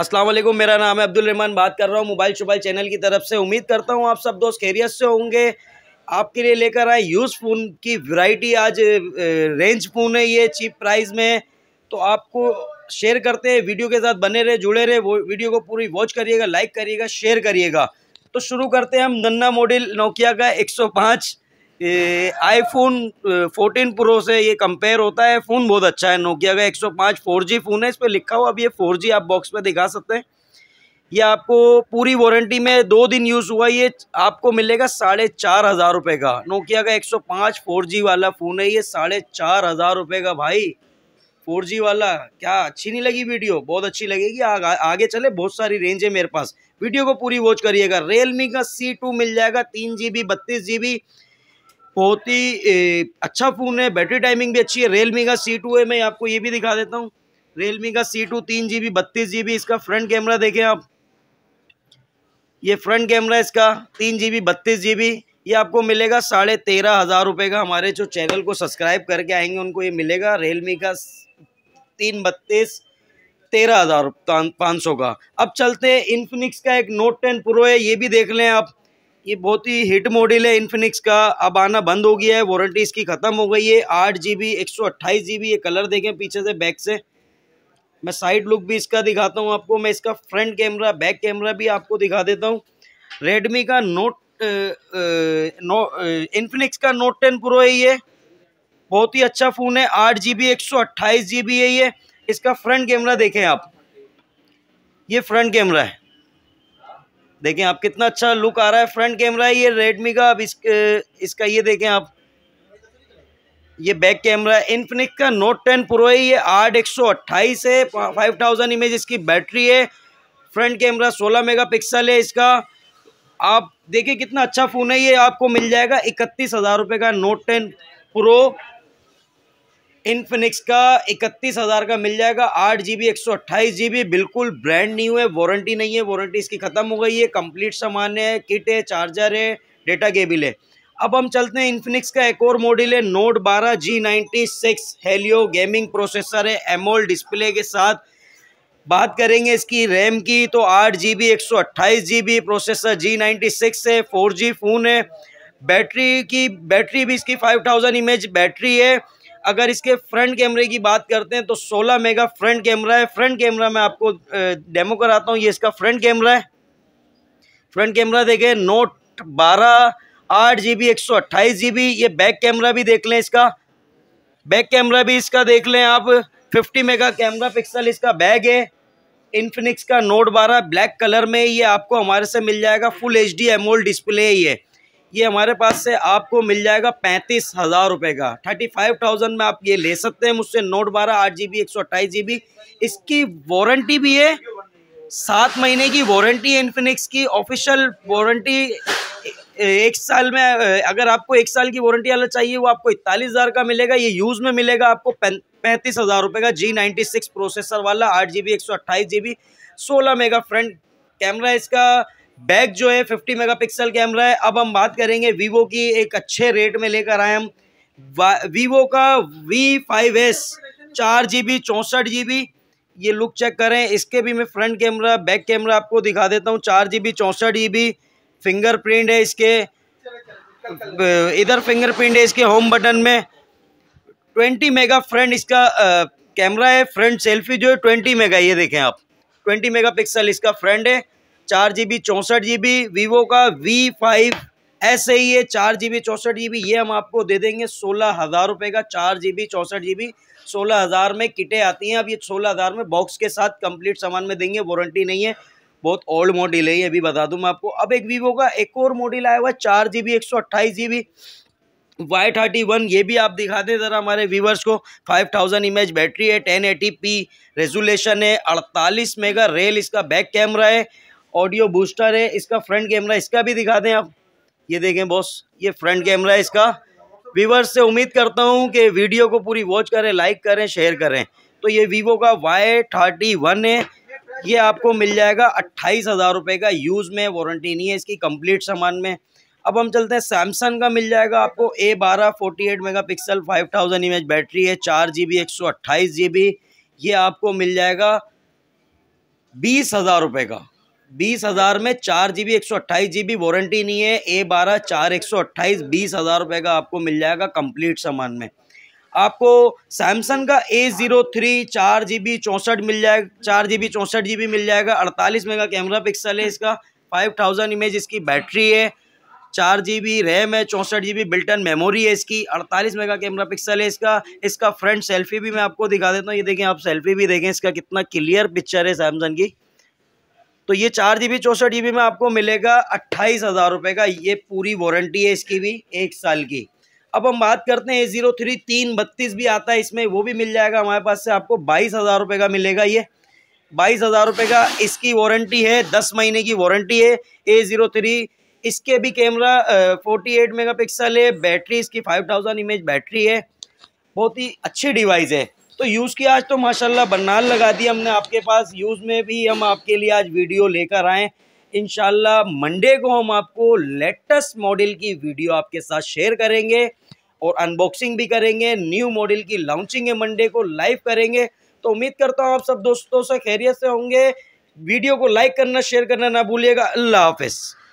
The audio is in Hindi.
असलम मेरा नाम है अब्दुल रहमान बात कर रहा हूँ मोबाइल शोबाइल चैनल की तरफ से उम्मीद करता हूँ आप सब दोस्त खैरियत से होंगे आपके लिए लेकर आए यूज़ फ़ोन की वैरायटी आज रेंज फ़ोन है ये चीप प्राइस में तो आपको शेयर करते हैं वीडियो के साथ बने रहे जुड़े रहे वो वीडियो को पूरी वॉच करिएगा लाइक करिएगा शेयर करिएगा तो शुरू करते हैं हम नन्ना मॉडल नोकिया का एक आई फोन फोर्टीन प्रो से ये कंपेयर होता है फ़ोन बहुत अच्छा है नोकिया का 105 4G फ़ोन है इस पर लिखा हुआ अब ये 4G आप बॉक्स में दिखा सकते हैं ये आपको पूरी वारंटी में दो दिन यूज़ हुआ ये आपको मिलेगा साढ़े चार हज़ार रुपये का नोकिया का 105 जी वाला फ़ोन है ये साढ़े चार हज़ार रुपये का भाई 4G वाला क्या अच्छी नहीं लगी वीडियो बहुत अच्छी लगेगी आ, आगे चले बहुत सारी रेंज है मेरे पास वीडियो को पूरी वॉच करिएगा रियलमी का सी टू मिल जाएगा तीन जी बी बत्तीस जी बी बहुत ही अच्छा फ़ोन है बैटरी टाइमिंग भी अच्छी है रियलमी का सी टू है मैं आपको ये भी दिखा देता हूँ रियलमी का सी टू तीन जी बी बत्तीस जी बी इसका फ्रंट कैमरा देखें आप ये फ्रंट कैमरा इसका तीन जी बी बत्तीस जी बी ये आपको मिलेगा साढ़े तेरह हज़ार रुपये का हमारे जो चैनल को सब्सक्राइब करके आएंगे उनको ये मिलेगा रियलमी का तीन बत्तीस तेरह हज़ार पाँच सौ का अब चलते हैं इन्फिनिक्स का एक नोट टेन प्रो है ये भी देख लें आप ये बहुत ही हिट मॉडल है इन्फिनिक्स का अब आना बंद हो गया है वारंटी इसकी ख़त्म हो गई है आठ जी बी एक सौ अट्ठाईस जी बी ये कलर देखें पीछे से बैक से मैं साइड लुक भी इसका दिखाता हूँ आपको मैं इसका फ्रंट कैमरा बैक कैमरा भी आपको दिखा देता हूँ रेडमी का नोट नो इन्फिनिक्स का नोट टेन प्रो है ये बहुत ही अच्छा फ़ोन है आठ जी बी एक सौ अट्ठाईस जी बी है ये इसका फ्रंट कैमरा देखें आप ये फ्रंट कैमरा है देखें आप कितना अच्छा लुक आ रहा है फ्रंट कैमरा है ये रेडमी का अब इस इसका ये देखें आप ये बैक कैमरा है इनफिनिक्स का नोट टेन प्रो है ये आठ एक सौ अट्ठाईस है फाइव थाउजेंड इमेज इसकी बैटरी है फ्रंट कैमरा सोलह मेगा पिक्सल है इसका आप देखिए कितना अच्छा फ़ोन है ये आपको मिल जाएगा इकतीस हज़ार रुपये का नोट टेन प्रो इनफिनिक्स का इकतीस हज़ार का मिल जाएगा आठ जी बी एक सौ अट्ठाईस जी बी बिल्कुल ब्रांड न्यू है वारंटी नहीं है वारंटी इसकी ख़त्म हो गई है कंप्लीट सामान है किट है चार्जर है डेटा केबिल है अब हम चलते हैं इन्फिनिक्स का एक और मॉडल है note 12 G ninety six Helio gaming processor है एमोल डिस्प्ले के साथ बात करेंगे इसकी रैम की तो आठ जी बी एक सौ अट्ठाईस G B processor G ninety six है फोर जी फ़ोन है बैटरी की बैटरी भी इसकी फाइव थाउजेंड इमेज बैटरी है अगर इसके फ्रंट कैमरे की बात करते हैं तो 16 मेगा फ्रंट कैमरा है फ्रंट कैमरा मैं आपको डेमो कराता हूँ ये इसका फ्रंट कैमरा है फ्रंट कैमरा देखें नोट बारह आठ जी बी एक सौ अट्ठाईस जी बी ये बैक कैमरा भी देख लें इसका बैक कैमरा भी इसका देख लें आप फिफ्टी मेगा कैमरा पिक्सल इसका बैग है इन्फिनिक्स का नोट बारह ब्लैक कलर में ये आपको हमारे से मिल जाएगा full H D AMOLED display ही है ये हमारे पास से आपको मिल जाएगा पैंतीस हज़ार रुपये का थर्टी फाइव थाउजेंड में आप ये ले सकते हैं मुझसे नोट बारह आठ जी बी एक सौ अट्ठाईस जी बी इसकी वारंटी भी है सात महीने की वारंटी है इन्फिनिक्स की ऑफिशियल वारंटी एक साल में अगर आपको एक साल की वारंटी वाला चाहिए वो आपको इकतालीस हज़ार का मिलेगा ये यूज़ में मिलेगा आपको पैंतीस हज़ार रुपये का जी नाइन्टी सिक्स प्रोसेसर वाला आठ जी बी एक सौ अट्ठाईस जी बी सोलह मेगा फ्रंट कैमरा इसका बैक जो है मेगा पिक्सल कैमरा है अब हम बात करेंगे वीवो की एक अच्छे रेट में लेकर आए हम वीवो का वी फाइव एस चार जी बी चौंसठ जी बी ये लुक चेक करें इसके भी मैं फ्रंट कैमरा बैक कैमरा आपको दिखा देता हूँ चार जी बी चौंसठ जी बी फिंगरप्रिंट है इसके इधर फिंगरप्रिंट है इसके होम बटन में ट्वेंटी मेगा फ्रंट इसका कैमरा है फ्रंट सेल्फी जो है ट्वेंटी मेगा ये देखें आप ट्वेंटी मेगा पिक्सल इसका फ्रंट है चार जी बी चौंसठ जी बी वीवो का वी फाइव ऐसे ही e है चार जी बी चौंसठ जी बी ये हम आपको दे देंगे सोलह हज़ार रुपये का चार जी बी चौंसठ जी बी सोलह हज़ार में किटें आती हैं अब ये सोलह हज़ार में बॉक्स के साथ कंप्लीट सामान में देंगे वारंटी नहीं है बहुत ओल्ड मॉडल है ये अभी बता दूँ मैं आपको अब एक वीवो का एक और मॉडल आया हुआ है चार जी बी एक सौ अट्ठाईस G B Y thirty one ये भी आप दिखा दें ज़रा हमारे व्यूवर्स को फाइव थाउजेंड इमेज बैटरी है टेन एटी पी रेजोलेशन है अड़तालीस मेगा रेल इसका बैक कैमरा है ऑडियो बूस्टर है इसका फ्रंट कैमरा इसका भी दिखा दें आप ये देखें बॉस ये फ्रंट कैमरा है इसका व्यूवर्स से उम्मीद करता हूँ कि वीडियो को पूरी वॉच करें लाइक करें शेयर करें तो ये वीवो का वाई थर्टी वन है ये आपको मिल जाएगा अट्ठाईस हज़ार रुपये का यूज़ में वारंटी नहीं है इसकी कंप्लीट सामान में अब हम चलते हैं सैमसंग का मिल जाएगा आपको ए बारह forty eight mega pixel five thousand M H battery है चार जी बी एक सौ अट्ठाईस जी बी ये आपको मिल जाएगा बीस हज़ार रुपये का बीस हज़ार में चार जी बी एक सौ अट्ठाईस जी बी वारंटी नहीं है ए बारह चार एक सौ अट्ठाईस बीस हज़ार रुपये का आपको मिल जाएगा कंप्लीट सामान में आपको सैमसंग का ए ज़ीरो थ्री चार जी बी चौंसठ मिल जाएगा चार जी बी चौंसठ जी बी मिल जाएगा अड़तालीस मेगा कैमरा पिक्सल है इसका फाइव थाउजेंड इमेज इसकी बैटरी है चार जी बी रैम है चौंसठ जी बी बिल्टन मेमोरी है इसकी अड़तालीस मेगा कैमरा पिक्सल है इसका इसका फ्रंट सेल्फी भी मैं आपको दिखा देता हूँ ये देखें आप सेल्फी भी देखें इसका कितना क्लियर पिक्चर है सैमसंग की तो ये चार जी बी चौंसठ जी बी में आपको मिलेगा अट्ठाईस हज़ार रुपये का ये पूरी वारंटी है इसकी भी एक साल की अब हम बात करते हैं ए ज़ीरो थ्री तीन बत्तीस भी आता है इसमें वो भी मिल जाएगा हमारे पास से आपको बाईस हज़ार रुपये का मिलेगा ये बाईस हज़ार रुपये का इसकी वारंटी है दस महीने की वारंटी है ए ज़ीरो थ्री इसके भी camera forty eight mega pixel है बैटरी इसकी फाइव थाउजेंड इमेज बैटरी है बहुत ही अच्छी डिवाइस है तो यूज़ की आज तो माशाल्लाह बन्नाल लगा दी हमने आपके पास यूज़ में भी हम आपके लिए आज वीडियो लेकर आएँ इन मंडे को हम आपको लेटेस्ट मॉडल की वीडियो आपके साथ शेयर करेंगे और अनबॉक्सिंग भी करेंगे न्यू मॉडल की लॉन्चिंग है मंडे को लाइव करेंगे तो उम्मीद करता हूँ आप सब दोस्तों से खैरियत से होंगे वीडियो को लाइक करना शेयर करना ना भूलिएगा अल्लाह हाफिज़